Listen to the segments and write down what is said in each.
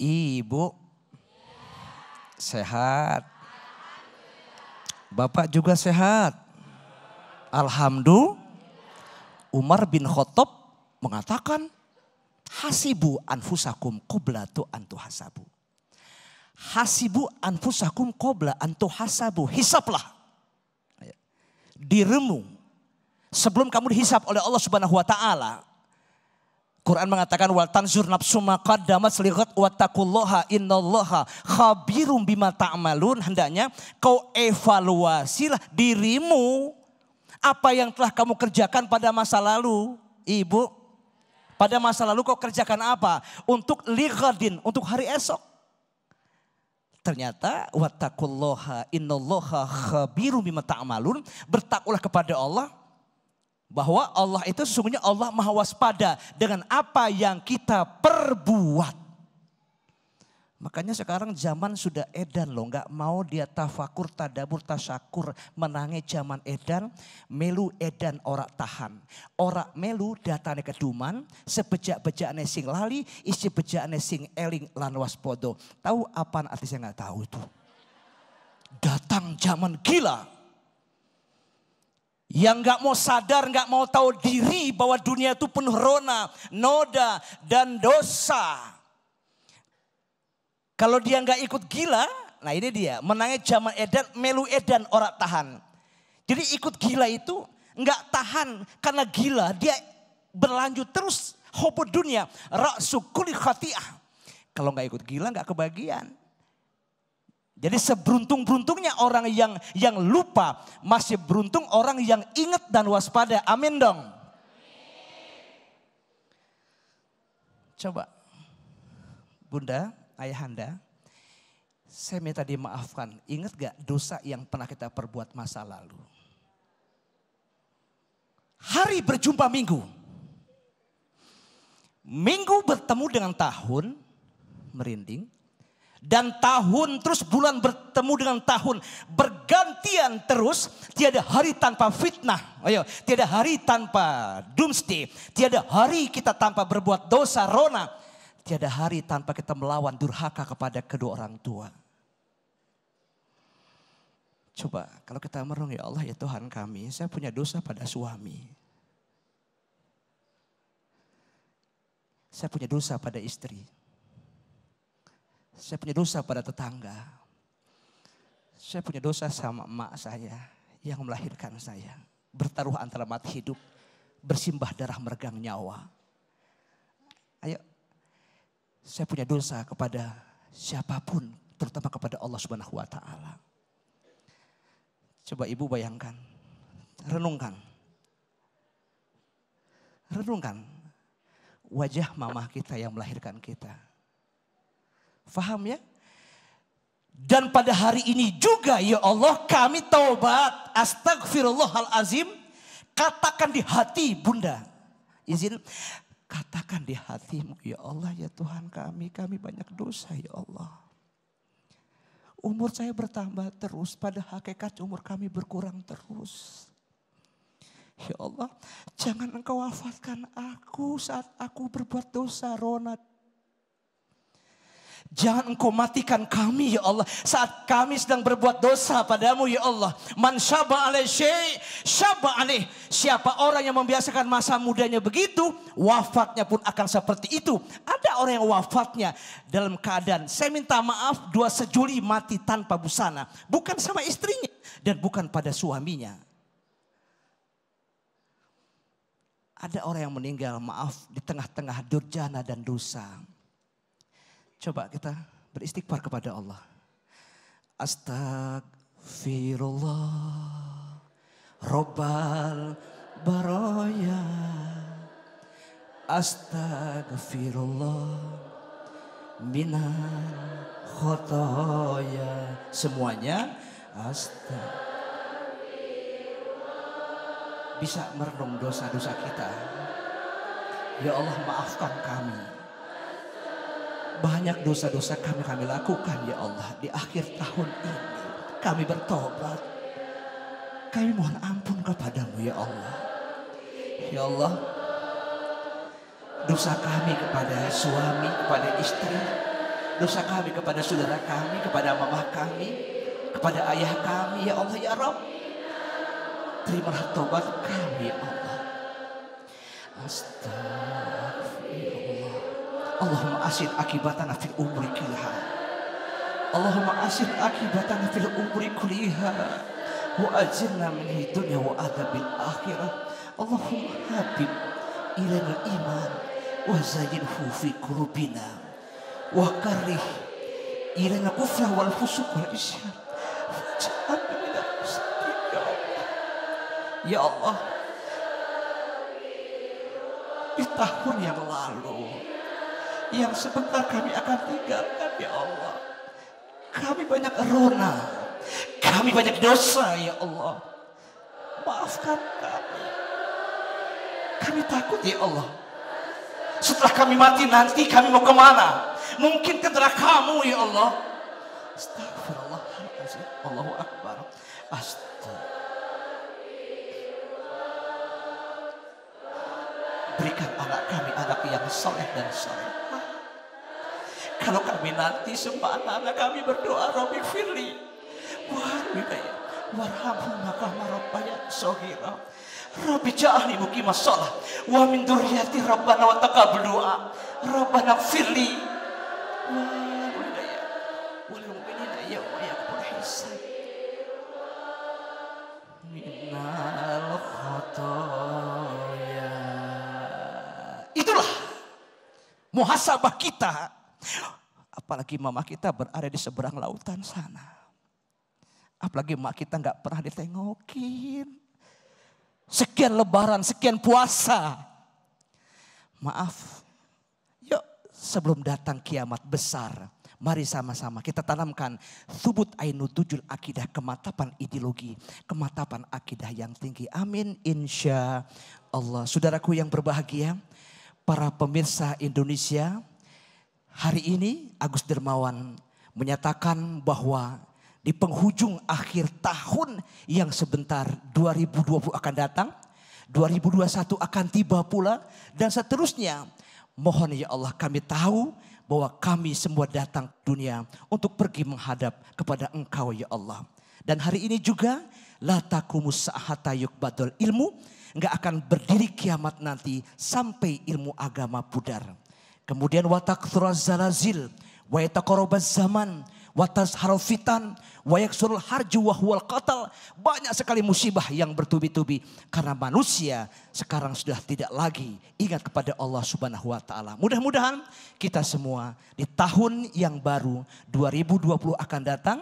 Ibu sehat. Bapak juga sehat. Alhamdulillah. Umar bin Khattab mengatakan, Hasibu anfusakum qobla tu hasabu. Hasibu anfusakum qobla hasabu. Hisaplah. Diremu Sebelum kamu dihisap oleh Allah subhanahu wa ta'ala. Quran mengatakan wal tanzur nafsuma qaddamat lighat wattaqullaha innallaha khabirum bima ta'malun. Hendaknya kau evaluasilah dirimu apa yang telah kamu kerjakan pada masa lalu, Ibu. Pada masa lalu kau kerjakan apa? Untuk lighadin, untuk hari esok. Ternyata wattaqullaha innallaha khabirum bima ta'malun. Bertakwalah kepada Allah bahwa Allah itu sesungguhnya Allah maha waspada dengan apa yang kita perbuat. Makanya sekarang zaman sudah edan loh, nggak mau dia tafakur, tadabur, tasakur, menangi zaman edan, melu edan orang tahan. orang melu datane keduman, sebejak-bejakane sing lali, isi bejakane sing eling lan waspodo. Tahu apa artisnya nggak tahu itu. Datang zaman gila yang gak mau sadar, gak mau tahu diri bahwa dunia itu penuh rona, noda, dan dosa. Kalau dia gak ikut gila, nah ini dia menangnya zaman edan, melu edan orang tahan. Jadi ikut gila itu gak tahan karena gila dia berlanjut terus hobo dunia, raksukuli khatiah. Kalau gak ikut gila gak kebagian. Jadi seberuntung-beruntungnya orang yang yang lupa, masih beruntung orang yang ingat dan waspada. Amin dong. Coba. Bunda, ayahanda, saya minta dimaafkan. Ingat gak dosa yang pernah kita perbuat masa lalu? Hari berjumpa minggu. Minggu bertemu dengan tahun, merinding dan tahun terus bulan bertemu dengan tahun bergantian terus tiada hari tanpa fitnah ayo tiada hari tanpa doomsday tiada hari kita tanpa berbuat dosa rona tiada hari tanpa kita melawan durhaka kepada kedua orang tua coba kalau kita merenung ya Allah ya Tuhan kami saya punya dosa pada suami saya punya dosa pada istri saya punya dosa pada tetangga. Saya punya dosa sama emak saya yang melahirkan saya. Bertaruh antara mati hidup, bersimbah darah meregang nyawa. Ayo, saya punya dosa kepada siapapun, terutama kepada Allah Subhanahu wa Ta'ala. Coba ibu bayangkan, renungkan, renungkan wajah mama kita yang melahirkan kita Faham ya? Dan pada hari ini juga ya Allah kami taubat. Astagfirullahalazim. Katakan di hati bunda. Izin. Katakan di hatimu ya Allah ya Tuhan kami. Kami banyak dosa ya Allah. Umur saya bertambah terus. Pada hakikat umur kami berkurang terus. Ya Allah, jangan engkau wafatkan aku saat aku berbuat dosa, Ronat. Jangan engkau matikan kami ya Allah. Saat kami sedang berbuat dosa padamu ya Allah. Man syaba alaih syai, syaba alaih. Siapa orang yang membiasakan masa mudanya begitu, wafatnya pun akan seperti itu. Ada orang yang wafatnya dalam keadaan, saya minta maaf dua sejuli mati tanpa busana. Bukan sama istrinya dan bukan pada suaminya. Ada orang yang meninggal maaf di tengah-tengah durjana dan dosa Coba kita beristighfar kepada Allah. Astagfirullah Robbal Baraya Astagfirullah Minal Khotoya Semuanya Astagfirullah Bisa merenung dosa-dosa kita Ya Allah maafkan kami banyak dosa-dosa kami kami lakukan ya Allah di akhir tahun ini. Kami bertobat. Kami mohon ampun kepadamu ya Allah. Ya Allah, dosa kami kepada suami, kepada istri, dosa kami kepada saudara kami, kepada mama kami, kepada ayah kami, ya Allah ya Rob terima tobat kami ya Allah. Astagfirullah. اللهم أسر أكيباتنا في الأمور كلها اللهم أسر أكيباتنا في الأمور كلها وأجرنا من الدنيا وآدب الآخرة اللهم حبب إلينا الإيمان وزينه في قلوبنا وكره إلينا الكفر والفسوق والعصيان واجعلنا من المسلمين يا الله di tahun yang yang sebentar kami akan tinggalkan ya Allah. Kami banyak rona, kami banyak dosa ya Allah. Maafkan kami. Kami takut ya Allah. Setelah kami mati nanti kami mau kemana? Mungkin ke kamu ya Allah. Astagfirullahaladzim. Ya Allahu Akbar. Astagfirullah. Berikan anak kami anak yang soleh dan soleh. Kalau kami nanti sembah anak kami berdoa Rabbi Firli. Warhamni ya. warhamu kama rabbayani shaghira. Rabbi ja'alni buki masalah, wa min dzurriyyati rabbana wa taqabbal du'a. Rabbana firli wa walidayya wal mu'minina yawma yaqumul hisab. Minal khotoya. Itulah muhasabah kita Apalagi mama kita berada di seberang lautan sana. Apalagi mama kita nggak pernah ditengokin. Sekian lebaran, sekian puasa. Maaf. Yuk sebelum datang kiamat besar. Mari sama-sama kita tanamkan subut ainu tujul akidah kematapan ideologi, kematapan akidah yang tinggi. Amin insya Allah. Saudaraku yang berbahagia, para pemirsa Indonesia, Hari ini Agus Dermawan menyatakan bahwa di penghujung akhir tahun yang sebentar 2020 akan datang, 2021 akan tiba pula dan seterusnya. Mohon ya Allah kami tahu bahwa kami semua datang ke dunia untuk pergi menghadap kepada Engkau ya Allah. Dan hari ini juga latakumus sahata yukbadol ilmu nggak akan berdiri kiamat nanti sampai ilmu agama pudar. Kemudian watak zalazil, wa yatakorobaz zaman, watas harofitan, wayak surul harju wahwal qatal. Banyak sekali musibah yang bertubi-tubi. Karena manusia sekarang sudah tidak lagi ingat kepada Allah subhanahu wa ta'ala. Mudah-mudahan kita semua di tahun yang baru 2020 akan datang.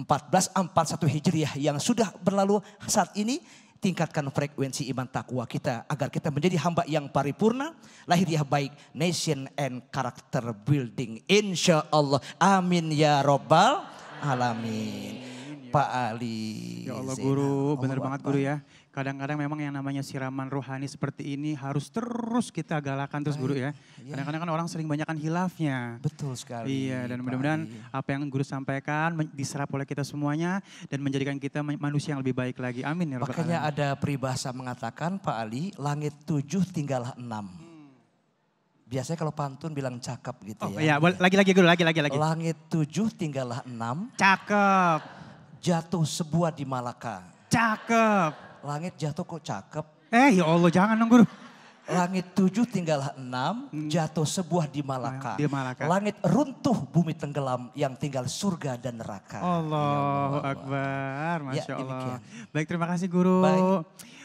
1441 Hijriah yang sudah berlalu saat ini tingkatkan frekuensi iman takwa kita agar kita menjadi hamba yang paripurna, lahiriah baik, nation and character building. Insya Allah. Amin ya robbal alamin. Ya Pak Ali. Ya Allah guru, bener banget guru ya kadang-kadang memang yang namanya siraman rohani seperti ini harus terus kita galakan terus guru ya. Iya. Kadang-kadang kan orang sering banyakkan hilafnya. Betul sekali. Iya dan mudah-mudahan apa yang guru sampaikan diserap oleh kita semuanya dan menjadikan kita manusia yang lebih baik lagi. Amin ya Makanya ada peribahasa mengatakan Pak Ali, langit tujuh tinggal enam. Hmm. Biasanya kalau pantun bilang cakep gitu oh, ya. Iya, lagi-lagi guru, lagi lagi. Langit tujuh tinggallah enam. Cakep. Jatuh sebuah di Malaka. Cakep langit jatuh kok cakep. Eh ya Allah jangan dong guru. Langit tujuh tinggal enam, hmm. jatuh sebuah di Malaka. Di Malaka. Langit runtuh, bumi tenggelam, yang tinggal surga dan neraka. Ya Allah, Allah. Akbar, ya, Masya ya, Allah. Demikian. Baik, terima kasih Guru. Baik.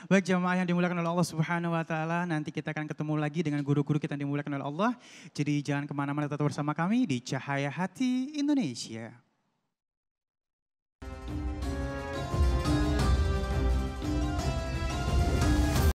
Baik jemaah yang dimulakan oleh Allah Subhanahu wa taala, nanti kita akan ketemu lagi dengan guru-guru kita yang dimulakan oleh Allah. Jadi jangan kemana mana tetap bersama kami di Cahaya Hati Indonesia.